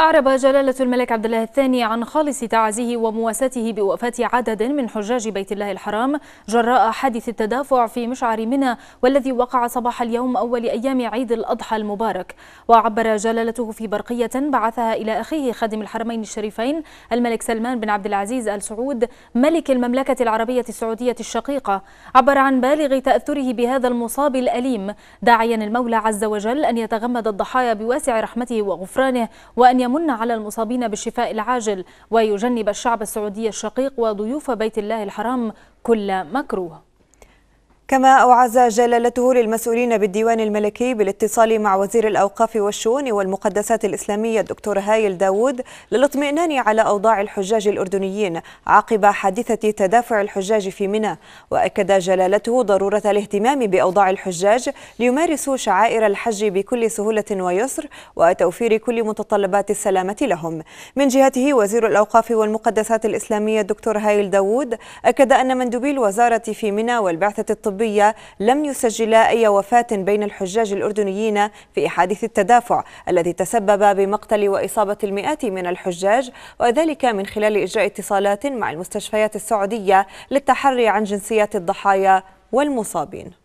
أعرب جلالة الملك عبد الله الثاني عن خالص تعزيه ومواساته بوفاة عدد من حجاج بيت الله الحرام جراء حادث التدافع في مشعر منى والذي وقع صباح اليوم أول أيام عيد الأضحى المبارك وعبر جلالته في برقية بعثها إلى أخيه خادم الحرمين الشريفين الملك سلمان بن عبد العزيز آل سعود ملك المملكة العربية السعودية الشقيقة عبر عن بالغ تأثره بهذا المصاب الأليم داعيا المولى عز وجل أن يتغمد الضحايا بواسع رحمته وغفرانه وأن يمن على المصابين بالشفاء العاجل ويجنب الشعب السعودي الشقيق وضيوف بيت الله الحرام كل مكروه كما أوعز جلالته للمسؤولين بالديوان الملكي بالاتصال مع وزير الأوقاف والشؤون والمقدسات الإسلامية الدكتور هايل داوود للاطمئنان على أوضاع الحجاج الأردنيين عقب حادثة تدافع الحجاج في منى وأكد جلالته ضرورة الاهتمام بأوضاع الحجاج ليمارسوا شعائر الحج بكل سهولة ويسر وتوفير كل متطلبات السلامة لهم من جهته وزير الأوقاف والمقدسات الإسلامية الدكتور هايل داوود أكد أن مندوبي الوزارة في منى والبعثة الطبية الطبية لم يسجلا أي وفاة بين الحجاج الأردنيين في حادث التدافع الذي تسبب بمقتل وإصابة المئات من الحجاج وذلك من خلال إجراء اتصالات مع المستشفيات السعودية للتحري عن جنسيات الضحايا والمصابين